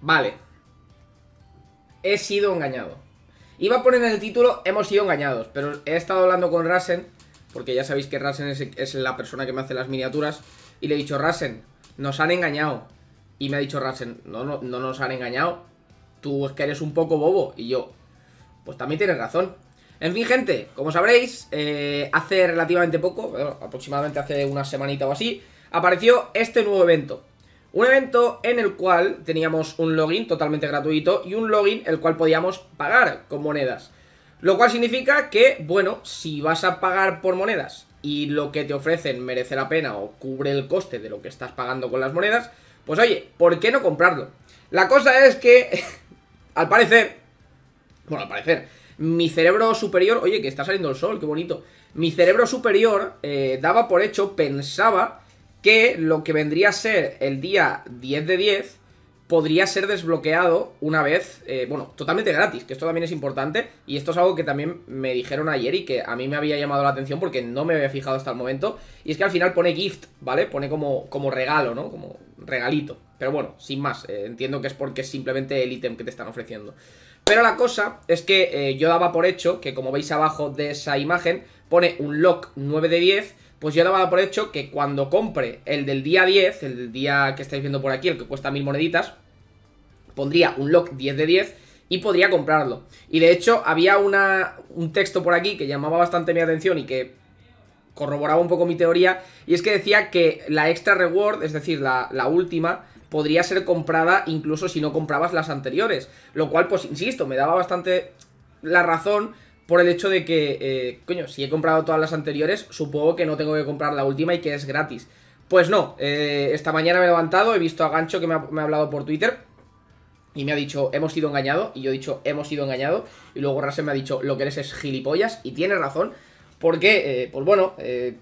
Vale. He sido engañado. Iba a poner en el título Hemos sido engañados, pero he estado hablando con Rasen, porque ya sabéis que Rasen es, la persona que me hace las miniaturas, y le he dicho, Rasen, nos han engañado. Y me ha dicho Rasen, no, no, nos han engañado. Tú es que eres un poco bobo. Y yo, pues también tienes razón. En fin, gente, como sabréis, eh, hace relativamente poco, aproximadamente hace una semanita o así, apareció este nuevo evento. Un evento en el cual teníamos un login totalmente gratuito y un login el cual podíamos pagar con monedas. Lo cual significa que, bueno, si vas a pagar por monedas y lo que te ofrecen merece la pena o cubre el coste de lo que estás pagando con las monedas, pues oye, ¿por qué no comprarlo? La cosa es que, al parecer, bueno, al parecer, mi cerebro superior, oye, que está saliendo el sol, qué bonito, mi cerebro superior eh, daba por hecho, pensaba que lo que vendría a ser el día 10 de 10 podría ser desbloqueado una vez, eh, bueno, totalmente gratis, que esto también es importante, y esto es algo que también me dijeron ayer y que a mí me había llamado la atención porque no me había fijado hasta el momento, y es que al final pone gift, ¿vale? Pone como, como regalo, ¿no? Como regalito, pero bueno, sin más, eh, entiendo que es porque es simplemente el ítem que te están ofreciendo. Pero la cosa es que eh, yo daba por hecho que como veis abajo de esa imagen pone un lock 9 de 10 pues yo daba por hecho que cuando compre el del día 10, el del día que estáis viendo por aquí, el que cuesta mil moneditas, pondría un lock 10 de 10 y podría comprarlo. Y de hecho había una, un texto por aquí que llamaba bastante mi atención y que corroboraba un poco mi teoría, y es que decía que la extra reward, es decir, la última, podría ser comprada incluso si no comprabas las anteriores, lo cual, pues, insisto, me daba bastante la razón por el hecho de que, eh, coño, si he comprado todas las anteriores, supongo que no tengo que comprar la última y que es gratis. Pues no, eh, esta mañana me he levantado, he visto a Gancho que me ha, hablado por Twitter y me ha dicho, hemos sido engañado, y yo he dicho, hemos sido engañado, y luego Rase me ha dicho, lo que eres es gilipollas, y tiene razón, porque, eh, pues bueno, eh,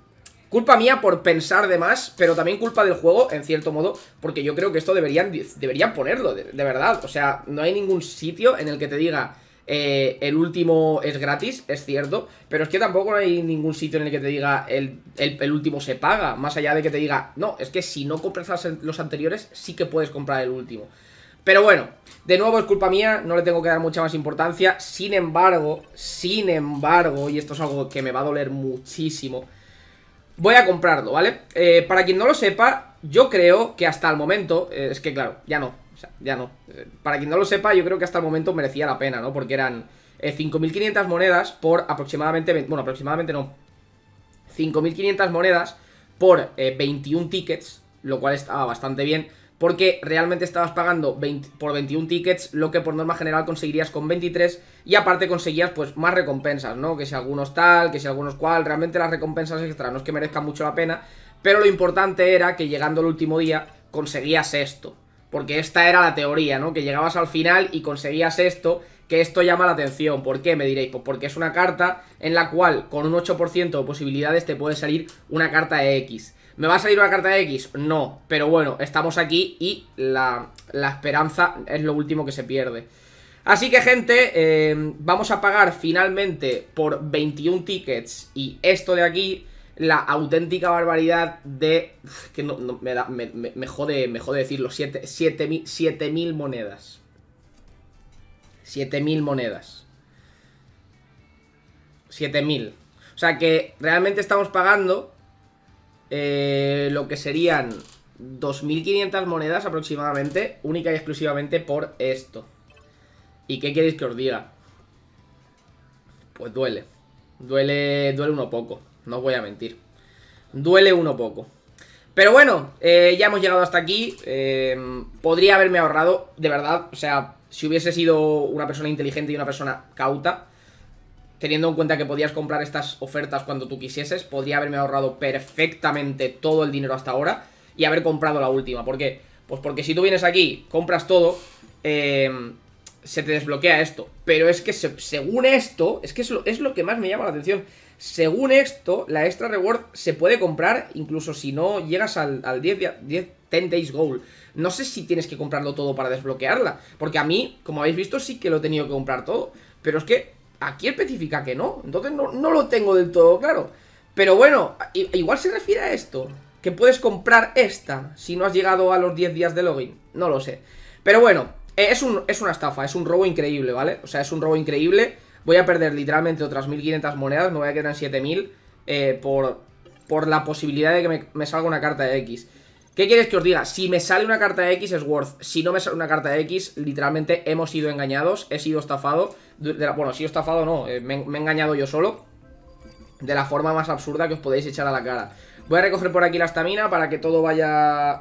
culpa mía por pensar de más, pero también culpa del juego, en cierto modo, porque yo creo que esto deberían, deberían ponerlo, de verdad, o sea, no hay ningún sitio en el que te diga eh, el último es gratis, es cierto, pero es que tampoco hay ningún sitio en el que te diga el, último se paga, más allá de que te diga, no, es que si no compras los anteriores, sí que puedes comprar el último. Pero bueno, de nuevo es culpa mía, no le tengo que dar mucha más importancia, sin embargo, sin embargo, y esto es algo que me va a doler muchísimo, voy a comprarlo, ¿vale? Eh, para quien no lo sepa, yo creo que hasta el momento, eh, es que claro, ya no, o sea, ya no. Para quien no lo sepa, yo creo que hasta el momento merecía la pena, ¿no? Porque eran 5.500 eh, monedas por aproximadamente... bueno, aproximadamente no. 5.500 monedas por 21 eh, tickets, lo cual estaba bastante bien. Porque realmente estabas pagando por 21 tickets lo que por norma general conseguirías con 23 y aparte conseguías pues más recompensas, ¿no? Que si algunos tal, que si algunos cual, realmente las recompensas extra no es que merezcan mucho la pena, pero lo importante era que llegando el último día conseguías esto, porque esta era la teoría, ¿no? Que llegabas al final y conseguías esto, que esto llama la atención. ¿Por qué? Me diréis, pues porque es una carta en la cual con un 8% de posibilidades te puede salir una carta de X. ¿Me va a salir una carta de X? No, pero bueno, estamos aquí y la, esperanza es lo último que se pierde. Así que gente, eh, vamos a pagar finalmente por 21 tickets y esto de aquí la auténtica barbaridad de... que no, me, da, me, jode, decirlo, 7.000 monedas. 7.000 monedas. 7.000. O sea que realmente estamos pagando eh, lo que serían 2.500 monedas aproximadamente, única y exclusivamente por esto. ¿Y qué queréis que os diga? Pues duele. Duele, duele uno poco no voy a mentir. Duele uno poco. Pero bueno, eh, ya hemos llegado hasta aquí. Eh, podría haberme ahorrado, de verdad, o sea, si hubiese sido una persona inteligente y una persona cauta, teniendo en cuenta que podías comprar estas ofertas cuando tú quisieses, podría haberme ahorrado perfectamente todo el dinero hasta ahora y haber comprado la última. ¿Por qué? Pues porque si tú vienes aquí, compras todo, eh, se te desbloquea esto. Pero es que según esto, es que es lo, es lo, que más me llama la atención. Según esto, la extra reward se puede comprar incluso si no llegas al, 10, 10, days goal. No sé si tienes que comprarlo todo para desbloquearla. Porque a mí, como habéis visto, sí que lo he tenido que comprar todo. Pero es que aquí especifica que no. Entonces no, no lo tengo del todo claro. Pero bueno, igual se refiere a esto. Que puedes comprar esta si no has llegado a los 10 días de login. No lo sé. Pero bueno, eh, es, una estafa, es un robo increíble, ¿vale? O sea, es un robo increíble. Voy a perder literalmente otras 1500 monedas, me voy a quedar en 7000 eh, por, por la posibilidad de que me, salga una carta de X. ¿Qué quieres que os diga? Si me sale una carta de X es worth. Si no me sale una carta de X, literalmente hemos sido engañados, he sido estafado. De la, bueno, he sido estafado no, eh, me, he engañado yo solo. De la forma más absurda que os podéis echar a la cara. Voy a recoger por aquí la estamina para que todo vaya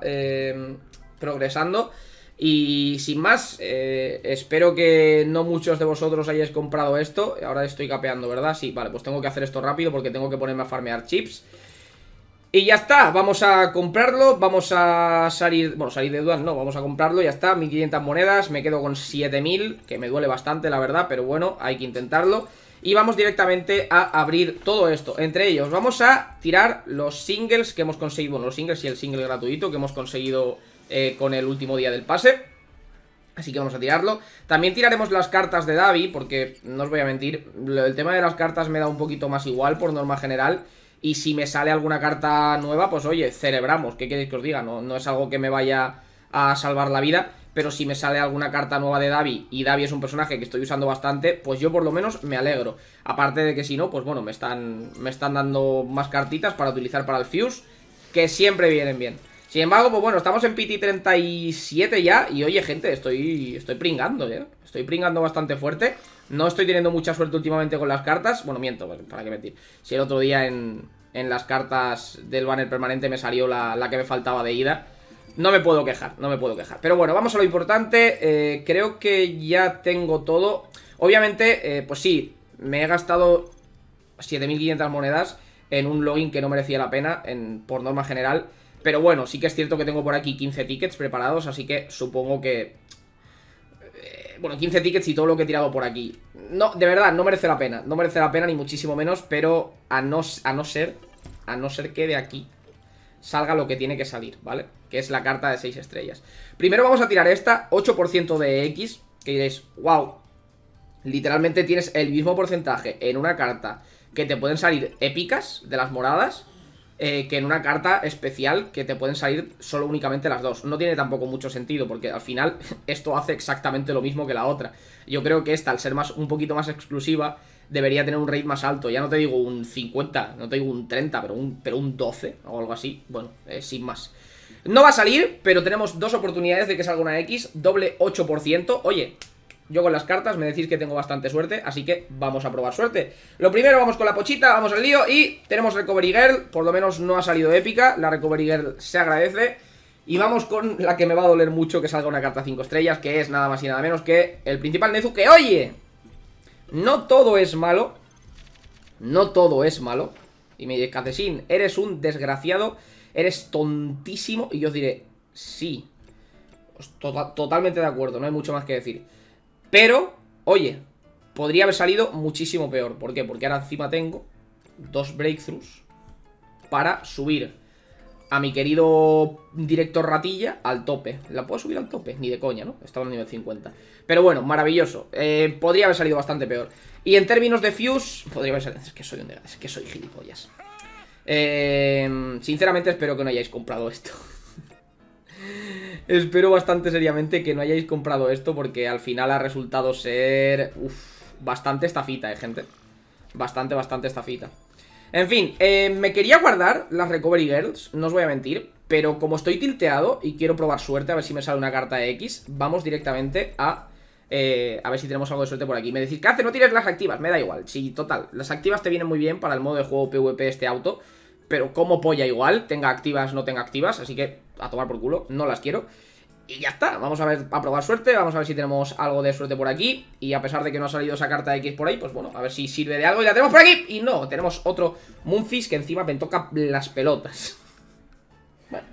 progresando. Y sin más, eh, espero que no muchos de vosotros hayáis comprado esto. Ahora estoy capeando, ¿verdad? Sí, vale, pues tengo que hacer esto rápido porque tengo que ponerme a farmear chips. Y ya está, vamos a comprarlo, vamos a salir, bueno, salir de dudas no, vamos a comprarlo, ya está, 1500 monedas, me quedo con 7000, que me duele bastante la verdad, pero bueno, hay que intentarlo. Y vamos directamente a abrir todo esto, entre ellos vamos a tirar los singles que hemos conseguido, bueno, los singles y el single gratuito que hemos conseguido eh, con el último día del pase. Así que vamos a tirarlo. También tiraremos las cartas de Davi, porque no os voy a mentir, el tema de las cartas me da un poquito más igual por norma general. Y si me sale alguna carta nueva, pues oye, celebramos, ¿qué queréis que os diga? No, no es algo que me vaya a salvar la vida, pero si me sale alguna carta nueva de Davi y Davi es un personaje que estoy usando bastante, pues yo por lo menos me alegro. Aparte de que si no, pues bueno, me están, me están dando más cartitas para utilizar para el Fuse, que siempre vienen bien. Sin embargo, pues bueno, estamos en PT 37 ya Y oye, gente, estoy, estoy pringando, ¿eh? Estoy pringando bastante fuerte No estoy teniendo mucha suerte últimamente con las cartas Bueno, miento, pues, para qué mentir Si el otro día en, las cartas del banner permanente me salió la, que me faltaba de ida no me puedo quejar, no me puedo quejar. Pero bueno, vamos a lo importante. Eh, creo que ya tengo todo. Obviamente, eh, pues sí, me he gastado 7.500 monedas en un login que no merecía la pena, por norma general. Pero bueno, sí que es cierto que tengo por aquí 15 tickets preparados, así que supongo que... Eh, bueno, 15 tickets y todo lo que he tirado por aquí. No, de verdad, no merece la pena. No merece la pena ni muchísimo menos, pero a no, a no ser... A no ser que de aquí salga lo que tiene que salir, ¿vale? Que es la carta de 6 estrellas. Primero vamos a tirar esta, 8% de X, que diréis, wow, literalmente tienes el mismo porcentaje en una carta que te pueden salir épicas de las moradas eh, que en una carta especial que te pueden salir solo únicamente las dos. No tiene tampoco mucho sentido, porque al final esto hace exactamente lo mismo que la otra. Yo creo que esta, al ser más, un poquito más exclusiva, debería tener un rate más alto. Ya no te digo un 50, no te digo un 30, pero un, pero un 12 o algo así. Bueno, eh, sin más. No va a salir, pero tenemos dos oportunidades de que salga una X, doble 8%. Oye, yo con las cartas me decís que tengo bastante suerte, así que vamos a probar suerte. Lo primero, vamos con la pochita, vamos al lío y tenemos Recovery Girl. Por lo menos no ha salido épica, la Recovery Girl se agradece. Y vamos con la que me va a doler mucho que salga una carta 5 estrellas, que es nada más y nada menos que el principal Nezu, que oye, no todo es malo, no todo es malo. Y me dice, Cacesín, eres un desgraciado, eres tontísimo, y yo diré, sí, totalmente de acuerdo, no hay mucho más que decir. Pero, oye, podría haber salido muchísimo peor. ¿Por qué? Porque ahora encima tengo dos breakthroughs para subir a mi querido director ratilla al tope. ¿La puedo subir al tope? Ni de coña, ¿no? Estaba en nivel 50. Pero bueno, maravilloso. Eh, podría haber salido bastante peor. Y en términos de Fuse, podría haber salido... Es que soy un... Es que soy gilipollas. Eh, sinceramente espero que no hayáis comprado esto. Espero bastante seriamente que no hayáis comprado esto porque al final ha resultado ser... bastante estafita, eh, gente. Bastante, bastante estafita. En fin, eh, me quería guardar las Recovery Girls, no os voy a mentir, pero como estoy tilteado y quiero probar suerte, a ver si me sale una carta de X, vamos directamente a... Eh, a ver si tenemos algo de suerte por aquí Me decís, ¿qué hace? No tienes las activas, me da igual Sí, total, las activas te vienen muy bien para el modo de juego PvP este auto pero como polla igual, tenga activas, no tenga activas, así que a tomar por culo, no las quiero. Y ya está, vamos a ver, a probar suerte, vamos a ver si tenemos algo de suerte por aquí Y a pesar de que no ha salido esa carta X por ahí, pues bueno, a ver si sirve de algo ya tenemos por aquí, y no, tenemos otro Moonfish que encima me toca las pelotas Bueno,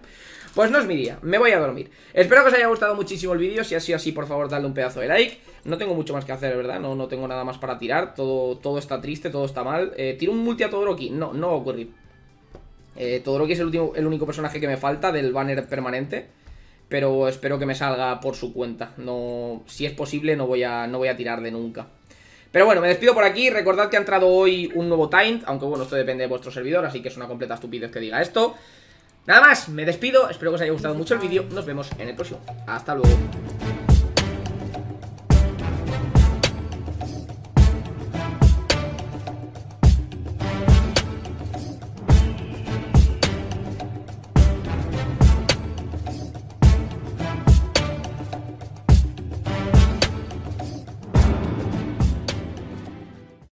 pues no es mi día, me voy a dormir Espero que os haya gustado muchísimo el vídeo, si ha sido así por favor dadle un pedazo de like No tengo mucho más que hacer, ¿verdad? No, no tengo nada más para tirar, todo, todo está triste, todo está mal eh, ¿Tiro un multi a todo aquí? No, no va a ocurrir lo eh, que es el, único personaje que me falta del banner permanente. Pero espero que me salga por su cuenta. No, si es posible, no voy a, no voy a tirar de nunca. Pero bueno, me despido por aquí. Recordad que ha entrado hoy un nuevo taint, Aunque bueno, esto depende de vuestro servidor, así que es una completa estupidez que diga esto. Nada más, me despido. Espero que os haya gustado mucho el vídeo. Nos vemos en el próximo. Hasta luego.